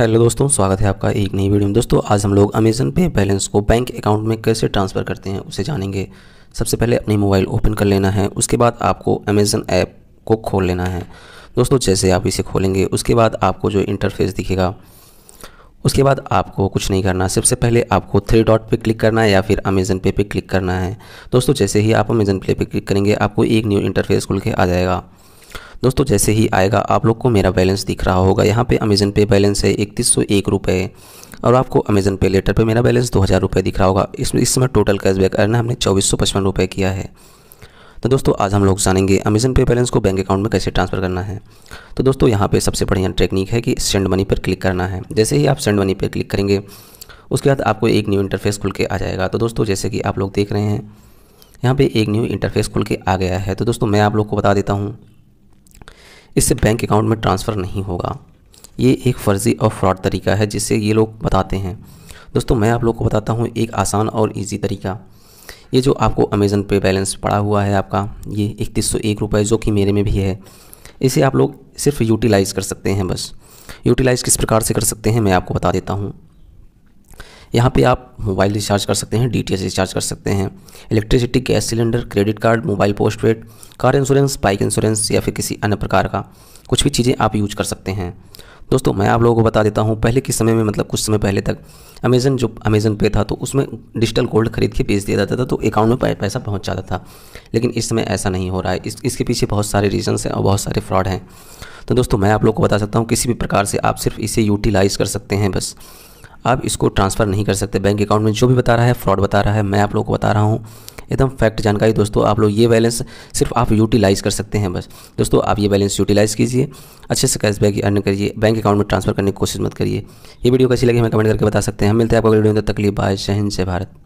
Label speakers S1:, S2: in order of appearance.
S1: hello दोस्तों स्वागत है आपका एक नई वीडियो में दोस्तों आज हम लोग अमेजन पे बैलेंस को बैंक अकाउंट में कैसे ट्रांसफ़र करते हैं उसे जानेंगे सबसे पहले अपने मोबाइल ओपन कर लेना है उसके बाद आपको अमेज़न ऐप को खोल लेना है दोस्तों जैसे आप इसे खोलेंगे उसके बाद आपको जो इंटरफेस दिखेगा उसके बाद आपको कुछ नहीं करना सबसे पहले आपको थ्री डॉट पे क्लिक करना है या फिर अमेज़न पे पे क्लिक करना है दोस्तों जैसे ही आप अमेज़न पे पे क्लिक करेंगे आपको एक न्यू इंटरफेस खुल के आ जाएगा दोस्तों जैसे ही आएगा आप लोग को मेरा बैलेंस दिख रहा होगा यहाँ पे अमेज़न पे बैलेंस है इकतीस सौ एक रुपये और आपको अमेज़न पे लेटर पे मेरा बैलेंस दो हज़ार रुपये दिख रहा होगा इसमें इस समय टोटल कैशबैक अर्न हमने चौबीस सौ पचपन रुपये किया है तो दोस्तों आज हम लोग जानेंगे अमेज़न पे बैलेंस को बैंक अकाउंट में कैसे ट्रांसफ़र करना है तो दोस्तों यहाँ पर सबसे बढ़िया टेक्निक है कि सेंड मनी पर क्लिक करना है जैसे ही आप सेंड मनी पर क्लिक करेंगे उसके बाद आपको एक न्यू इंटरफेस खुल के आ जाएगा तो दोस्तों जैसे कि आप लोग देख रहे हैं यहाँ पे एक न्यू इंटरफेस खुल के आ गया है तो दोस्तों मैं आप लोग को बता देता हूँ इससे बैंक अकाउंट में ट्रांसफ़र नहीं होगा ये एक फ़र्ज़ी और फ्रॉड तरीका है जिससे ये लोग बताते हैं दोस्तों मैं आप लोग को बताता हूँ एक आसान और ईजी तरीका ये जो आपको अमेज़न पे बैलेंस पड़ा हुआ है आपका ये इकतीस सौ एक रुपये जो कि मेरे में भी है इसे आप लोग सिर्फ यूटिलाइज़ कर सकते हैं बस यूटिलाइज़ किस प्रकार से कर सकते हैं मैं आपको बता देता हूँ यहाँ पे आप मोबाइल रिचार्ज कर सकते हैं डी रिचार्ज कर सकते हैं electricity gas cylinder credit card mobile postpaid car insurance bike insurance या फिर किसी अन्य प्रकार का कुछ भी चीज़ें आप यूज कर सकते हैं दोस्तों मैं आप लोगों को बता देता हूँ पहले के समय में मतलब कुछ समय पहले तक अमेज़न जो अमेज़न पे था तो उसमें डिजिटल गोल्ड खरीद के बेच दिया जाता था तो अकाउंट में पैसा पहुँच जाता था लेकिन इस समय ऐसा नहीं हो रहा है इस इसके पीछे बहुत सारे रीजन्स हैं और बहुत सारे फ्रॉड हैं तो दोस्तों मैं आप लोग को बता सकता हूँ किसी भी प्रकार से आप सिर्फ इसे यूटिलाइज़ कर सकते हैं बस आप इसको ट्रांसफ़र नहीं कर सकते बैंक अकाउंट में जो भी बता रहा है फ्रॉड बता रहा है मैं आप लोग को बता रहा हूँ एकदम फैक्ट जानकारी दोस्तों आप लोग ये बैलेंस सिर्फ आप यूटिलाइज़ कर सकते हैं बस दोस्तों आप ये बैलेंस यूटिलाइज़ कीजिए अच्छे से कैशबैक अर्न करिए बैंक अकाउंट में ट्रांसफर करने की कोशिश मत करिए ये वीडियो कैसी लगी हमें कमेंट करके बता सकते हैं मिलते हैं आपको वीडियो तकलीफ बाय शहन से भारत